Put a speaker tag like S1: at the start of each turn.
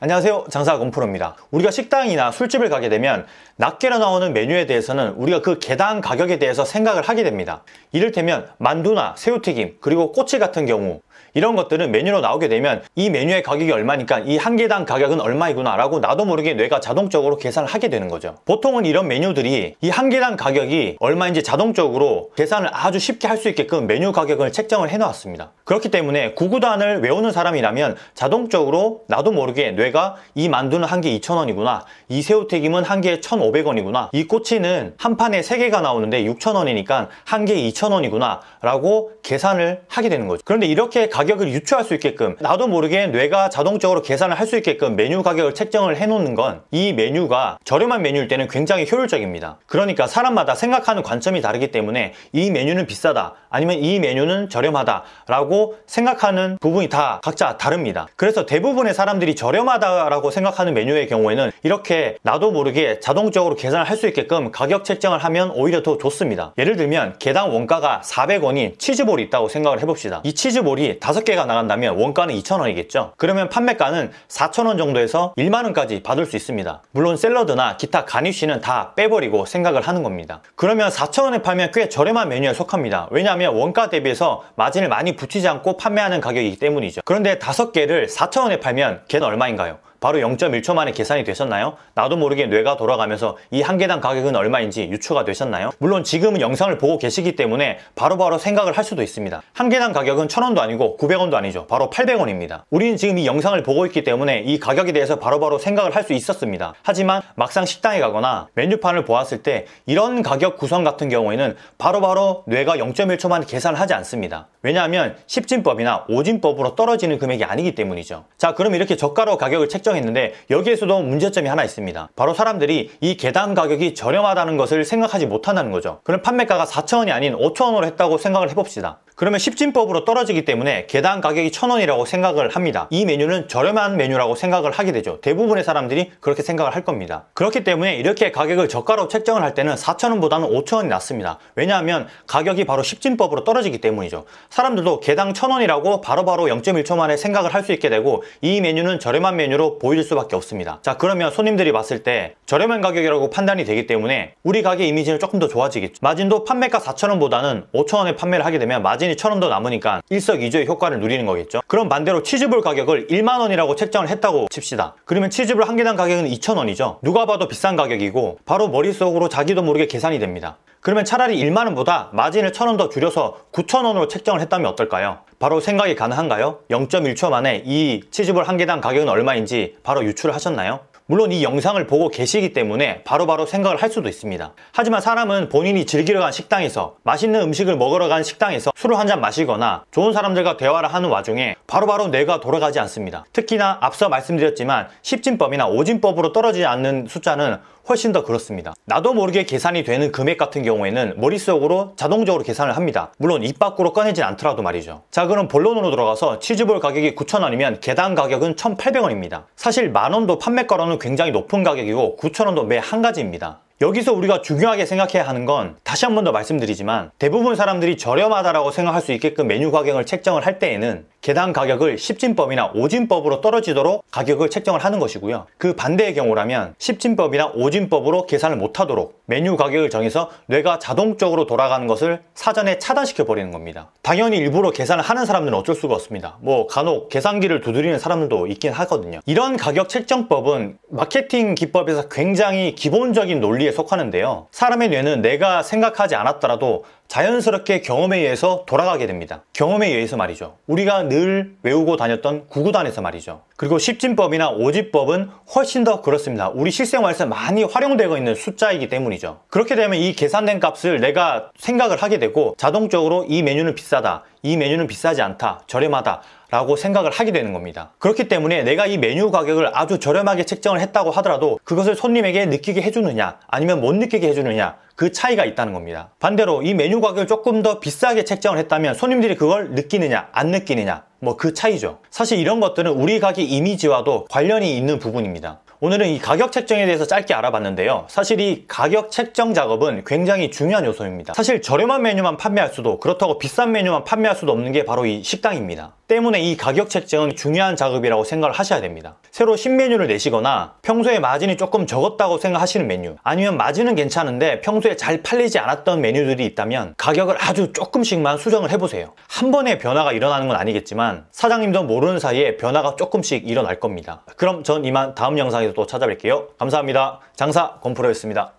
S1: 안녕하세요 장사 건프로입니다 우리가 식당이나 술집을 가게 되면 낱개로 나오는 메뉴에 대해서는 우리가 그 개당 가격에 대해서 생각을 하게 됩니다 이를테면 만두나 새우튀김 그리고 꼬치 같은 경우 이런 것들은 메뉴로 나오게 되면 이 메뉴의 가격이 얼마니까 이 한 개당 가격은 얼마이구나 라고 나도 모르게 뇌가 자동적으로 계산을 하게 되는 거죠 보통은 이런 메뉴들이 이 한 개당 가격이 얼마인지 자동적으로 계산을 아주 쉽게 할 수 있게끔 메뉴 가격을 책정을 해놓았습니다 그렇기 때문에 구구단을 외우는 사람이라면 자동적으로 나도 모르게 뇌가 이 만두는 한 개 2,000원이구나 이 새우튀김은 한 개에 1,500원이구나 이 꼬치는 한 판에 3개가 나오는데 6,000원이니까 한 개에 2,000원이구나 라고 계산을 하게 되는 거죠 그런데 이렇게 가격을 유추할 수 있게끔 나도 모르게 뇌가 자동적으로 계산을 할 수 있게끔 메뉴 가격을 책정을 해놓는 건 이 메뉴가 저렴한 메뉴일 때는 굉장히 효율적입니다. 그러니까 사람마다 생각하는 관점이 다르기 때문에 이 메뉴는 비싸다 아니면 이 메뉴는 저렴하다 라고 생각하는 부분이 다 각자 다릅니다. 그래서 대부분의 사람들이 저렴하다라고 생각하는 메뉴의 경우에는 이렇게 나도 모르게 자동적으로 계산을 할 수 있게끔 가격 책정을 하면 오히려 더 좋습니다. 예를 들면 개당 원가가 400원인 치즈볼이 있다고 생각을 해봅시다. 이 치즈볼이 5 개가 나간다면 원가는 2,000원이겠죠. 그러면 판매가는 4,000원 정도에서 1만원까지 받을 수 있습니다. 물론 샐러드나 기타 가니쉬는다 빼버리고 생각을 하는 겁니다. 그러면 4,000원에 팔면 꽤 저렴한 메뉴에 속합니다. 왜냐하면 원가 대비해서 마진을 많이 붙이지 않고 판매하는 가격이기 때문이죠. 그런데 5 개를 4,000원에 팔면 걔는 얼마인가요? 바로 0.1초 만에 계산이 되셨나요? 나도 모르게 뇌가 돌아가면서 이 한 개당 가격은 얼마인지 유추가 되셨나요? 물론 지금은 영상을 보고 계시기 때문에 바로바로 바로 생각을 할 수도 있습니다. 한 개당 가격은 1,000원도 아니고 900원도 아니죠. 바로 800원입니다. 우리는 지금 이 영상을 보고 있기 때문에 이 가격에 대해서 바로바로 바로 생각을 할 수 있었습니다. 하지만 막상 식당에 가거나 메뉴판을 보았을 때 이런 가격 구성 같은 경우에는 바로바로 바로 뇌가 0.1초 만에 계산을 하지 않습니다. 왜냐하면 1 0진법이나5진법으로 떨어지는 금액이 아니기 때문이죠. 자 그럼 이렇게 저가로 가격을 책정 확정했는데 여기에서도 문제점이 하나 있습니다. 바로 사람들이 이 계단 가격이 저렴하다는 것을 생각하지 못한다는 거죠. 그럼 판매가가 4천원이 아닌 5천원으로 했다고 생각을 해봅시다. 그러면 십진법으로 떨어지기 때문에 계단 가격이 1,000원이라고 생각을 합니다. 이 메뉴는 저렴한 메뉴라고 생각을 하게 되죠. 대부분의 사람들이 그렇게 생각을 할 겁니다. 그렇기 때문에 이렇게 가격을 저가로 책정을 할 때는 4,000원보다는 5,000원이 낫습니다. 왜냐하면 가격이 바로 십진법으로 떨어지기 때문이죠. 사람들도 개당 1,000원이라고 바로바로 0.1초 만에 생각을 할 수 있게 되고 이 메뉴는 저렴한 메뉴로 보일 수밖에 없습니다 자 그러면 손님들이 봤을 때 저렴한 가격이라고 판단이 되기 때문에 우리 가게 이미지는 조금 더 좋아지겠죠 마진도 판매가 4,000원보다는 5,000원에 판매를 하게 되면 마진이 1,000원 더 남으니까 일석이조의 효과를 누리는 거겠죠 그럼 반대로 치즈볼 가격을 1만원이라고 책정을 했다고 칩시다 그러면 치즈볼 한 개당 가격은 2,000원이죠 누가 봐도 비싼 가격이고 바로 머릿속으로 자기도 모르게 계산이 됩니다 그러면 차라리 1만원보다 마진을 1,000원 더 줄여서 9,000원으로 책정을 했다면 어떨까요? 바로 생각이 가능한가요? 0.1초 만에 이 치즈볼 한 개당 가격은 얼마인지 바로 유출을 하셨나요? 물론 이 영상을 보고 계시기 때문에 바로바로 바로 생각을 할 수도 있습니다. 하지만 사람은 본인이 즐기러 간 식당에서 맛있는 음식을 먹으러 간 식당에서 술을 한 잔 마시거나 좋은 사람들과 대화를 하는 와중에 바로바로 바로 뇌가 돌아가지 않습니다. 특히나 앞서 말씀드렸지만 십진법이나 오진법으로 떨어지지 않는 숫자는 훨씬 더 그렇습니다. 나도 모르게 계산이 되는 금액 같은 경우에는 머릿속으로 자동적으로 계산을 합니다. 물론 입 밖으로 꺼내진 않더라도 말이죠. 자 그럼 본론으로 들어가서 치즈볼 가격이 9,000원이면 계단 가격은 1,800원입니다. 사실 만원도 판매가로는 굉장히 높은 가격이고 9,000원도 매 한 가지입니다. 여기서 우리가 중요하게 생각해야 하는 건 다시 한 번 더 말씀드리지만 대부분 사람들이 저렴하다라고 생각할 수 있게끔 메뉴 가격을 책정을 할 때에는 계단 가격을 10진법이나 5진법으로 떨어지도록 가격을 책정을 하는 것이고요. 그 반대의 경우라면 10진법이나 5진법으로 계산을 못하도록 메뉴 가격을 정해서 뇌가 자동적으로 돌아가는 것을 사전에 차단시켜 버리는 겁니다. 당연히 일부러 계산을 하는 사람들은 어쩔 수가 없습니다. 뭐 간혹 계산기를 두드리는 사람들도 있긴 하거든요. 이런 가격 책정법은 마케팅 기법에서 굉장히 기본적인 논리에 속하는데요. 사람의 뇌는 내가 생각하지 않았더라도 자연스럽게 경험에 의해서 돌아가게 됩니다. 경험에 의해서 말이죠. 우리가 늘 외우고 다녔던 구구단에서 말이죠. 그리고 십진법이나 오지법은 훨씬 더 그렇습니다. 우리 실생활에서 많이 활용되고 있는 숫자이기 때문이죠. 그렇게 되면 이 계산된 값을 내가 생각을 하게 되고 자동적으로 이 메뉴는 비싸다, 이 메뉴는 비싸지 않다, 저렴하다 라고 생각을 하게 되는 겁니다. 그렇기 때문에 내가 이 메뉴 가격을 아주 저렴하게 책정을 했다고 하더라도 그것을 손님에게 느끼게 해주느냐 아니면 못 느끼게 해주느냐 그 차이가 있다는 겁니다. 반대로 이 메뉴 가격을 조금 더 비싸게 책정을 했다면 손님들이 그걸 느끼느냐 안 느끼느냐 뭐 그 차이죠. 사실 이런 것들은 우리 가게 이미지와도 관련이 있는 부분입니다. 오늘은 이 가격 책정에 대해서 짧게 알아봤는데요. 사실 이 가격 책정 작업은 굉장히 중요한 요소입니다. 사실 저렴한 메뉴만 판매할 수도 그렇다고 비싼 메뉴만 판매할 수도 없는 게 바로 이 식당입니다. 때문에 이 가격 책정은 중요한 작업이라고 생각을 하셔야 됩니다. 새로 신메뉴를 내시거나 평소에 마진이 조금 적었다고 생각하시는 메뉴 아니면 마진은 괜찮은데 평소에 잘 팔리지 않았던 메뉴들이 있다면 가격을 아주 조금씩만 수정을 해보세요. 한 번에 변화가 일어나는 건 아니겠지만 사장님도 모르는 사이에 변화가 조금씩 일어날 겁니다. 그럼 전 이만 다음 영상에서 시간에도 또 찾아뵐게요. 감사합니다. 장사 권프로였습니다.